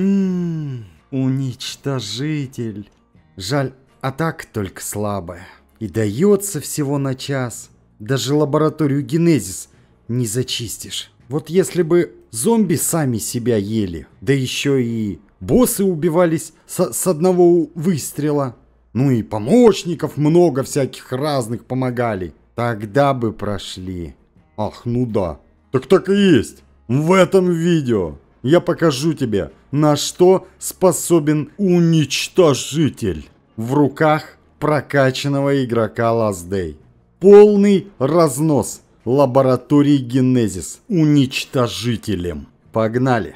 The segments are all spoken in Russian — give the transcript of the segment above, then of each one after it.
Ммм, уничтожитель. Жаль, атака только слабая. И дается всего на час. Даже лабораторию генезис не зачистишь. Вот если бы зомби сами себя ели, да еще и боссы убивались с, с одного выстрела, ну и помощников много всяких разных помогали, тогда бы прошли. Ах, ну да. Так так и есть. В этом видео. Я покажу тебе, на что способен уничтожитель в руках прокачанного игрока Last Day. Полный разнос лаборатории Генезис уничтожителем. Погнали!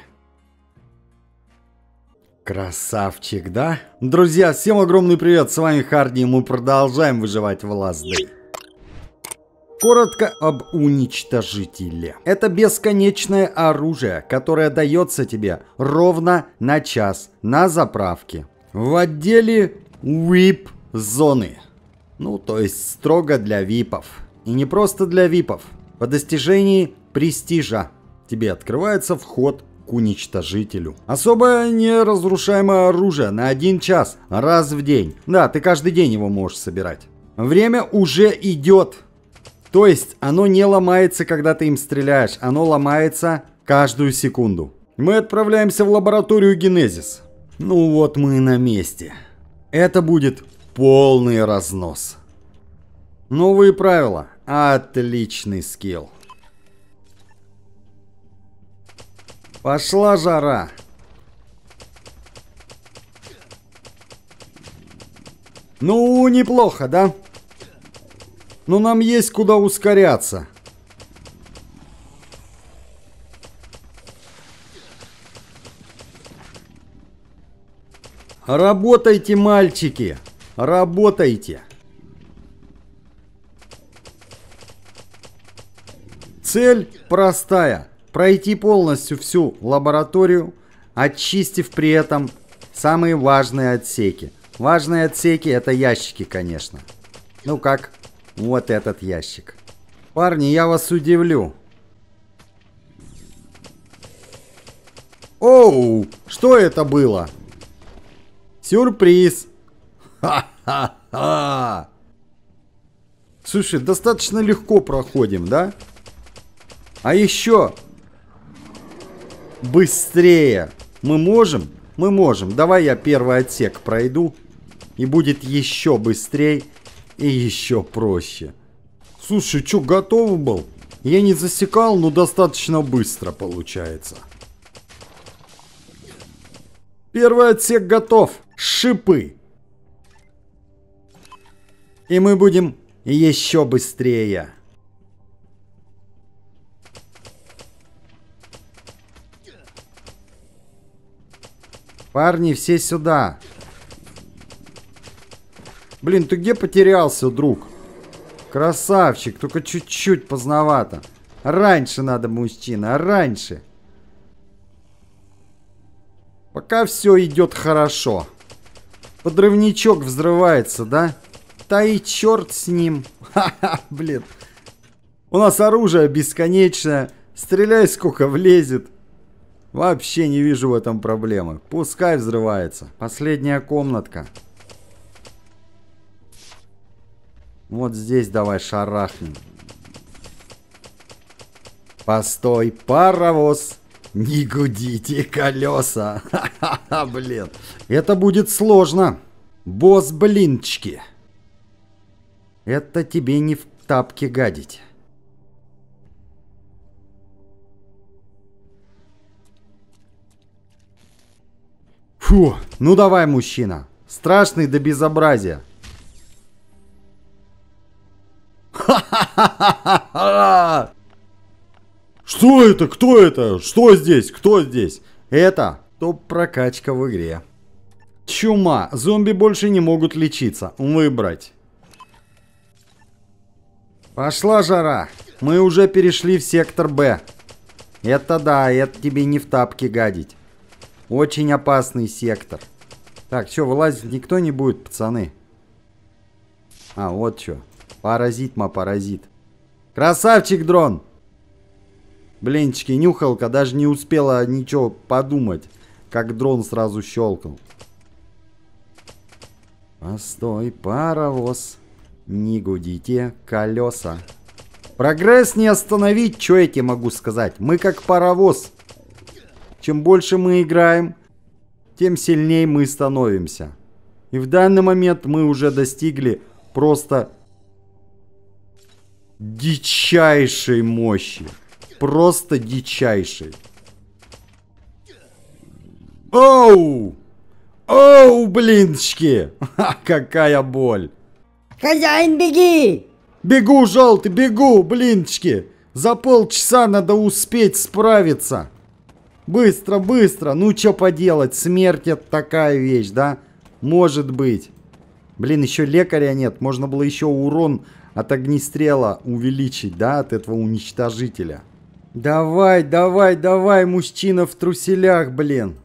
Красавчик, да? Друзья, всем огромный привет, с вами Харди, и мы продолжаем выживать в Last Day. Коротко об уничтожителе. Это бесконечное оружие, которое дается тебе ровно на час на заправке. В отделе VIP зоны. Ну, то есть строго для випов. И не просто для випов. По достижении престижа тебе открывается вход к уничтожителю. Особое неразрушаемое оружие на один час раз в день. Да, ты каждый день его можешь собирать. Время уже идет. То есть оно не ломается, когда ты им стреляешь, оно ломается каждую секунду. Мы отправляемся в лабораторию Генезис. Ну вот мы и на месте. Это будет полный разнос. Новые правила. Отличный скилл. Пошла жара. Ну, неплохо, да? Но нам есть куда ускоряться. Работайте, мальчики, работайте. Цель простая. Пройти полностью всю лабораторию, очистив при этом самые важные отсеки. Важные отсеки это ящики, конечно. Ну как, вот этот ящик. Парни, я вас удивлю. Оу, что это было? Сюрприз. Ха-ха-ха. Слушай, достаточно легко проходим, да? А еще быстрее. Мы можем? Мы можем. Давай я первый отсек пройду. И будет еще быстрее. И еще проще. Слушай, что, готов был? Я не засекал, но достаточно быстро получается. Первый отсек готов. Шипы. И мы будем еще быстрее. Парни, все сюда. Блин, ты где потерялся, друг? Красавчик, только чуть-чуть поздновато. Раньше надо, мужчина, раньше. Пока все идет хорошо. Подрывничок взрывается, да? Та и черт с ним. Ха-ха, блин. У нас оружие бесконечное. Стреляй сколько влезет. Вообще не вижу в этом проблемы. Пускай взрывается. Последняя комнатка. Вот здесь давай шарахнем. Постой, паровоз. Не гудите колеса. Ха-ха-ха, блин. Это будет сложно. Босс блинчики. Это тебе не в тапке гадить. Фу, ну давай, мужчина. Страшный до безобразия. Что это? Кто это? Что здесь? Кто здесь? Это топ-прокачка в игре. Чума. Зомби больше не могут лечиться. Выбрать. Пошла жара. Мы уже перешли в сектор Б. Это да, это тебе не в тапки гадить. Очень опасный сектор. Так, все, вылазить никто не будет, пацаны. А, вот что. Паразит-ма-паразит. Красавчик, дрон! Блинчики нюхалка даже не успела ничего подумать, как дрон сразу щелкнул. Постой, паровоз, не гудите колеса. Прогресс не остановить, что я тебе могу сказать. Мы как паровоз. Чем больше мы играем, тем сильнее мы становимся. И в данный момент мы уже достигли просто дичайшей мощи. Просто дичайшей. Оу! Оу, блинчики! Ха, какая боль! Хозяин, беги! Бегу, желтый, бегу, блинчики! За полчаса надо успеть справиться. Быстро, быстро. Ну, что поделать, смерть это такая вещь, да? Может быть. Блин, еще лекаря нет. Можно было еще урон от огнестрела увеличить, да, от этого уничтожителя. Давай, давай, давай, мужчина в труселях, блин.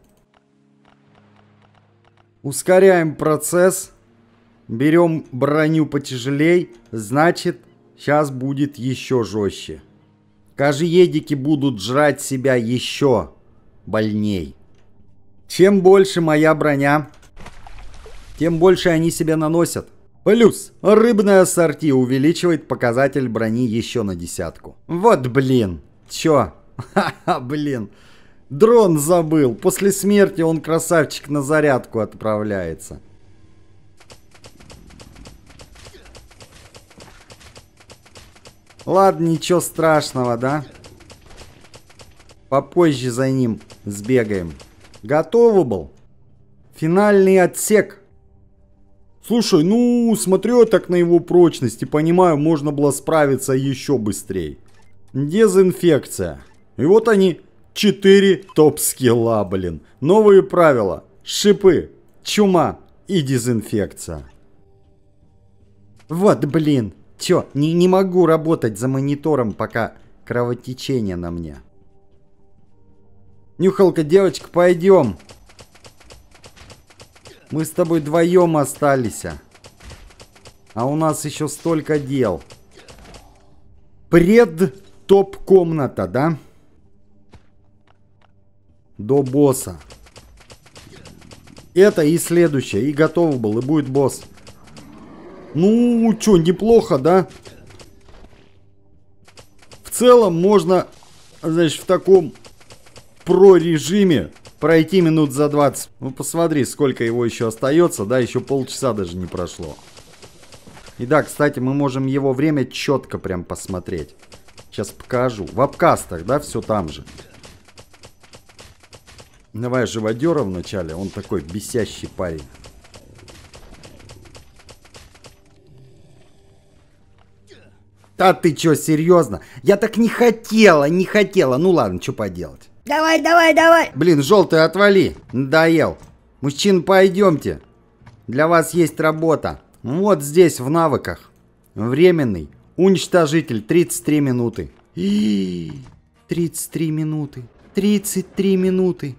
Ускоряем процесс. Берем броню потяжелей. Значит, сейчас будет еще жестче. Кожиедики будут жрать себя еще больней. Чем больше моя броня, тем больше они себе наносят. Плюс рыбная сорти увеличивает показатель брони еще на десятку. Вот блин. Чё? Ха-ха, блин. Дрон забыл. После смерти он красавчик на зарядку отправляется. Ладно, ничего страшного, да? Попозже за ним сбегаем. Готовы был? Финальный отсек. Слушай, ну, смотрю я так на его прочность и понимаю, можно было справиться еще быстрее. Дезинфекция. И вот они, 4 топ-скилла, блин. Новые правила. Шипы, чума и дезинфекция. Вот, блин. Чё, не, не могу работать за монитором, пока кровотечение на мне. Нюхалка, девочка, пойдем. Мы с тобой вдвоем остались. А у нас еще столько дел. Пред-топ-комната, да? До босса. Это и следующее. И готов был, и будет босс. Ну, что, неплохо, да? В целом можно, значит, в таком про-режиме пройти минут за 20. Ну посмотри, сколько его еще остается, да, еще полчаса даже не прошло. И да, кстати, мы можем его время четко прям посмотреть. Сейчас покажу. В обкастах, да, все там же. Давай живодера вначале, он такой бесящий парень. Да ты чё, серьезно? Я так не хотела, не хотела. Ну ладно, что поделать. Давай, давай, давай. Блин, желтый, отвали. Надоел. Мужчин, пойдемте. Для вас есть работа. Вот здесь, в навыках. Временный. Уничтожитель. 33 минуты. И 33 минуты. 33 минуты.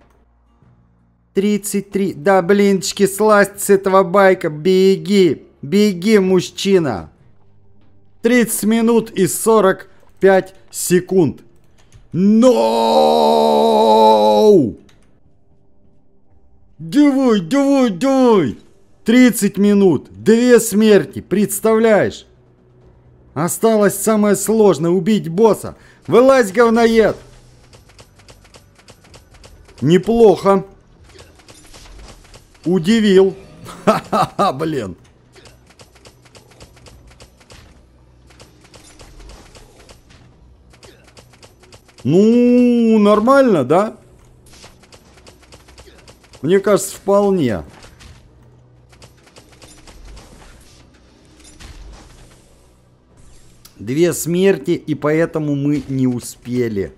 33. Да, блинчики, слазь с этого байка. Беги. Беги, мужчина. 30 минут и 45 секунд. No! Давай, давай, давай! 30 минут, две смерти, представляешь? Осталось самое сложное, убить босса. Вылазь, говноед! Неплохо. Удивил. Ха-ха-ха, блин. Ну, нормально, да? Мне кажется, вполне. Две смерти, и поэтому мы не успели.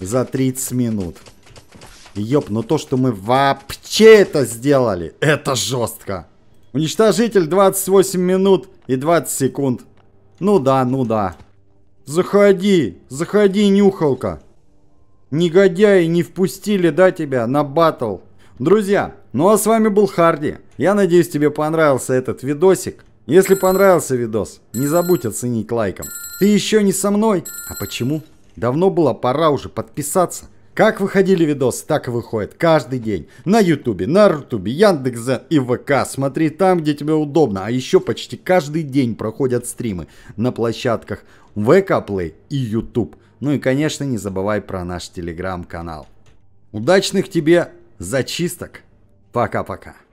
За 30 минут. Ёп, но то, что мы вообще это сделали, это жестко. Уничтожитель 28 минут и 20 секунд. Ну да, ну да. «Заходи, заходи, нюхалка!» Негодяи не впустили, да, тебя на батл. Друзья, ну а с вами был Харди. Я надеюсь, тебе понравился этот видосик. Если понравился видос, не забудь оценить лайком. Ты еще не со мной? А почему? Давно было пора уже подписаться. Как выходили видосы, так и выходят. Каждый день. На Ютубе, на Рутубе, Яндекс.Зен и ВК. Смотри там, где тебе удобно. А еще почти каждый день проходят стримы на площадках VKPlay и YouTube. Ну и, конечно, не забывай про наш телеграм-канал. Удачных тебе зачисток. Пока-пока.